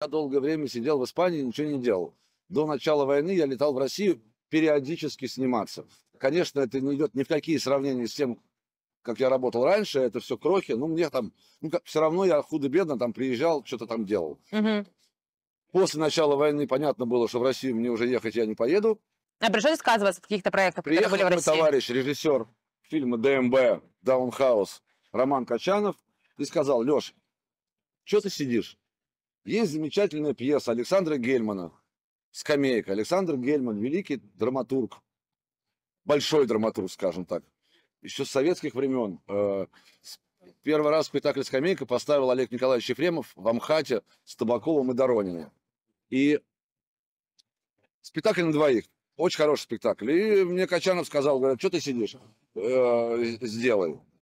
Я долгое время сидел в Испании, ничего не делал. До начала войны я летал в Россию периодически сниматься. Конечно, это не идет ни в какие сравнения с тем, как я работал раньше, это все крохи, ну, мне там, ну, как, все равно я худо-бедно там приезжал, что-то там делал. Угу. После начала войны понятно было, что в Россию мне уже ехать я не поеду. А пришлось сказываться от каких-то проектах, Приехал которые были в России? Приехал товарищ, режиссер фильма ДМБ, Даунхаус, Роман Качанов, и сказал, Леш, что ты сидишь? Есть замечательная пьеса Александра Гельмана «Скамейка». Александр Гельман – великий драматург, большой драматург, скажем так, еще с советских времен. Э, первый раз спектакль «Скамейка» поставил Олег Николаевич Ефремов в Амхате с Табаковым и Доронином. И спектакль на двоих. Очень хороший спектакль. И мне Качанов сказал, говорит, что ты сидишь? Э, сделай.